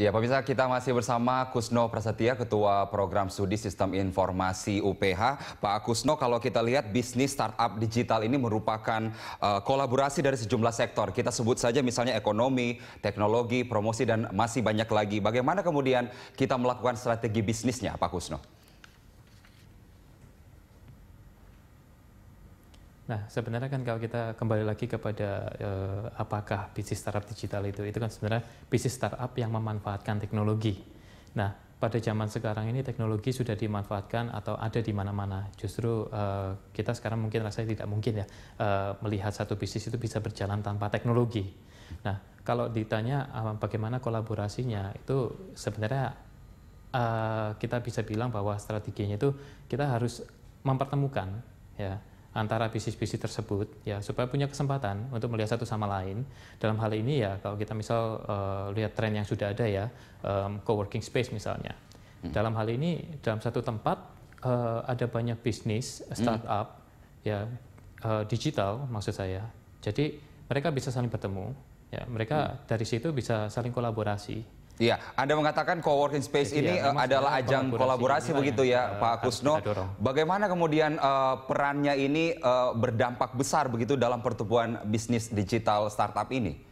Ya, pemirsa kita masih bersama Kusno Prasetya, Ketua Program Studi Sistem Informasi UPH. Pak Kusno, kalau kita lihat bisnis startup digital ini merupakan uh, kolaborasi dari sejumlah sektor. Kita sebut saja misalnya ekonomi, teknologi, promosi, dan masih banyak lagi. Bagaimana kemudian kita melakukan strategi bisnisnya, Pak Kusno? Nah, sebenarnya kan kalau kita kembali lagi kepada eh, apakah bisnis startup digital itu, itu kan sebenarnya bisnis startup yang memanfaatkan teknologi. Nah, pada zaman sekarang ini teknologi sudah dimanfaatkan atau ada di mana-mana. Justru eh, kita sekarang mungkin rasanya tidak mungkin ya eh, melihat satu bisnis itu bisa berjalan tanpa teknologi. Nah, kalau ditanya eh, bagaimana kolaborasinya, itu sebenarnya eh, kita bisa bilang bahwa strateginya itu kita harus mempertemukan ya antara bisnis-bisnis tersebut ya supaya punya kesempatan untuk melihat satu sama lain dalam hal ini ya kalau kita misal uh, lihat tren yang sudah ada ya um, co-working space misalnya hmm. dalam hal ini dalam satu tempat uh, ada banyak bisnis hmm. startup hmm. ya uh, digital maksud saya jadi mereka bisa saling bertemu ya mereka hmm. dari situ bisa saling kolaborasi Iya, Anda mengatakan co-working space Jadi ini ya, adalah ajang kolaborasi, ya. begitu ya, ya Pak Kusno. Bagaimana kemudian uh, perannya ini uh, berdampak besar begitu dalam pertumbuhan bisnis digital startup ini?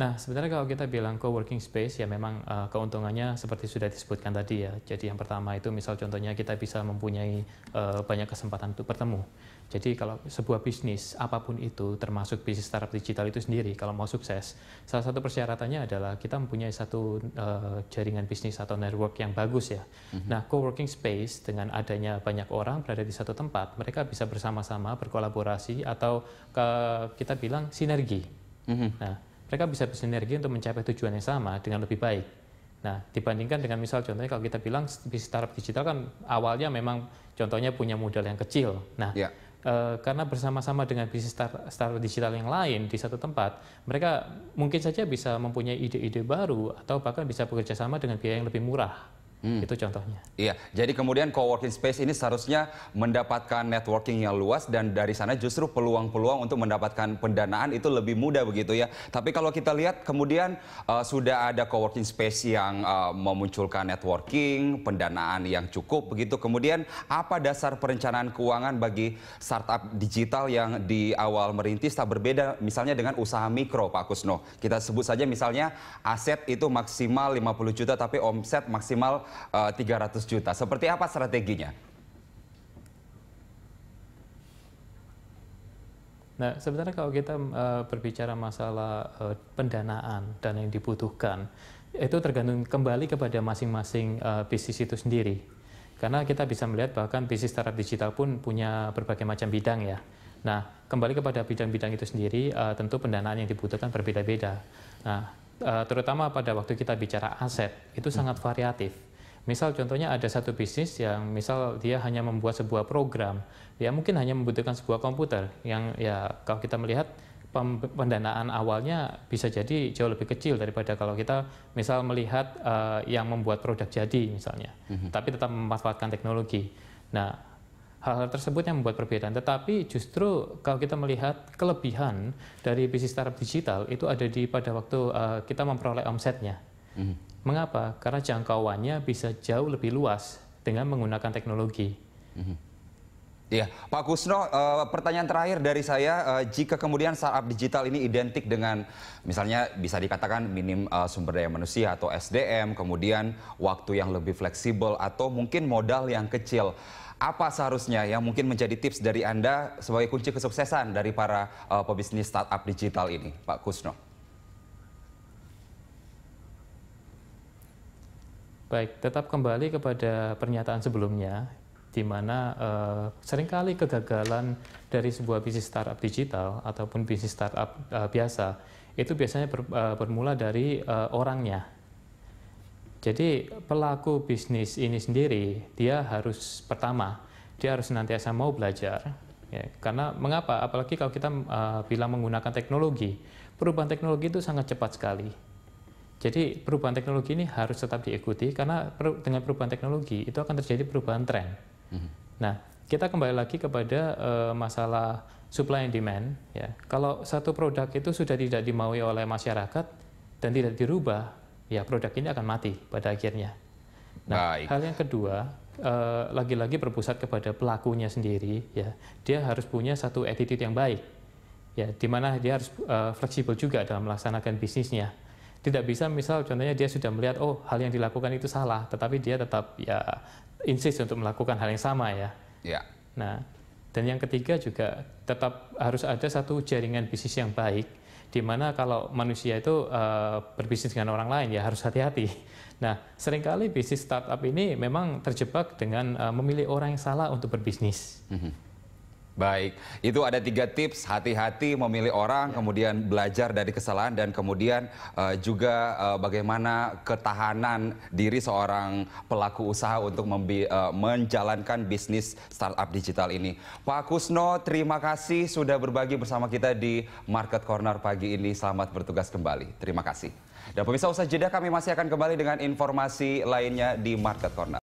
Nah, sebenarnya kalau kita bilang co-working space ya memang uh, keuntungannya seperti sudah disebutkan tadi ya. Jadi yang pertama itu misal contohnya kita bisa mempunyai uh, banyak kesempatan untuk bertemu. Jadi kalau sebuah bisnis apapun itu termasuk bisnis startup digital itu sendiri kalau mau sukses, salah satu persyaratannya adalah kita mempunyai satu uh, jaringan bisnis atau network yang bagus ya. Mm-hmm. Nah, co-working space dengan adanya banyak orang berada di satu tempat, mereka bisa bersama-sama berkolaborasi atau ke, kita bilang sinergi. Mm-hmm. Nah, mereka bisa bersinergi untuk mencapai tujuan yang sama dengan lebih baik. Nah, dibandingkan dengan misal contohnya kalau kita bilang bisnis startup digital kan awalnya memang contohnya punya modal yang kecil. Nah, yeah. Ya. e, karena bersama-sama dengan bisnis start, startup digital yang lain di satu tempat, mereka mungkin saja bisa mempunyai ide-ide baru atau bahkan bisa bekerja sama dengan biaya yang lebih murah. Hmm. Itu contohnya. Iya, jadi kemudian co-working space ini seharusnya mendapatkan networking yang luas dan dari sana justru peluang-peluang untuk mendapatkan pendanaan itu lebih mudah begitu ya. Tapi kalau kita lihat kemudian uh, sudah ada co-working space yang uh, memunculkan networking, pendanaan yang cukup begitu. Kemudian apa dasar perencanaan keuangan bagi startup digital yang di awal merintis tak berbeda misalnya dengan usaha mikro Pak Kusno. Kita sebut saja misalnya aset itu maksimal 50 juta tapi omset maksimal 300 eh, juta. Seperti apa strateginya? Nah, sebenarnya kalau kita uh, berbicara masalah uh, pendanaan dan yang dibutuhkan, itu tergantung kembali kepada masing-masing uh, bisnis itu sendiri. Karena kita bisa melihat bahkan bisnis startup digital pun punya berbagai macam bidang ya. Nah, kembali kepada bidang-bidang itu sendiri, uh, tentu pendanaan yang dibutuhkan berbeda-beda. Nah, uh, terutama pada waktu kita bicara aset, itu sangat variatif Misal contohnya ada satu bisnis yang misal dia hanya membuat sebuah program, dia ya, mungkin hanya membutuhkan sebuah komputer yang ya kalau kita melihat pendanaan awalnya bisa jadi jauh lebih kecil daripada kalau kita misal melihat uh, yang membuat produk jadi misalnya, mm -hmm. tapi tetap memanfaatkan teknologi. Nah, hal-hal tersebut yang membuat perbedaan. Tetapi justru kalau kita melihat kelebihan dari bisnis startup digital itu ada di pada waktu uh, kita memperoleh omsetnya. Mm. Mengapa? Karena jangkauannya bisa jauh lebih luas dengan menggunakan teknologi. Mm. Iya, Pak Kusno, uh, pertanyaan terakhir dari saya, uh, jika kemudian startup digital ini identik dengan misalnya bisa dikatakan minim uh, sumber daya manusia atau SDM, kemudian waktu yang lebih fleksibel atau mungkin modal yang kecil, apa seharusnya yang mungkin menjadi tips dari Anda sebagai kunci kesuksesan dari para uh, pebisnis startup digital ini, Pak Kusno? Baik, tetap kembali kepada pernyataan sebelumnya, di mana uh, seringkali kegagalan dari sebuah bisnis startup digital ataupun bisnis startup uh, biasa itu biasanya ber, uh, bermula dari uh, orangnya. Jadi pelaku bisnis ini sendiri dia harus pertama dia harus senantiasa mau belajar. Ya, karena mengapa? Apalagi kalau kita uh, bilang menggunakan teknologi, perubahan teknologi itu sangat cepat sekali jadi perubahan teknologi ini harus tetap diikuti karena per, dengan perubahan teknologi itu akan terjadi perubahan tren. Mm-hmm. Nah, kita kembali lagi kepada uh, masalah supply and demand. Ya. Kalau satu produk itu sudah tidak dimaui oleh masyarakat dan tidak dirubah, ya produk ini akan mati pada akhirnya. Nah, Baik. hal yang kedua lagi eh, lagi-lagi berpusat kepada pelakunya sendiri. Ya, dia harus punya satu attitude yang baik. Ya, di mana dia harus uh, fleksibel juga dalam melaksanakan bisnisnya tidak bisa misal contohnya dia sudah melihat oh hal yang dilakukan itu salah, tetapi dia tetap ya insist untuk melakukan hal yang sama ya. Ya. Nah, dan yang ketiga juga tetap harus ada satu jaringan bisnis yang baik di mana kalau manusia itu uh, berbisnis dengan orang lain ya harus hati-hati. Nah, seringkali bisnis startup ini memang terjebak dengan uh, memilih orang yang salah untuk berbisnis. Mm -hmm Baik, itu ada tiga tips hati-hati memilih orang, ya. kemudian belajar dari kesalahan dan kemudian uh, juga uh, bagaimana ketahanan diri seorang pelaku usaha untuk uh, menjalankan bisnis startup digital ini. Pak Kusno, terima kasih sudah berbagi bersama kita di Market Corner pagi ini. Selamat bertugas kembali. Terima kasih. Dan pemirsa usaha jeda kami masih akan kembali dengan informasi lainnya di Market Corner.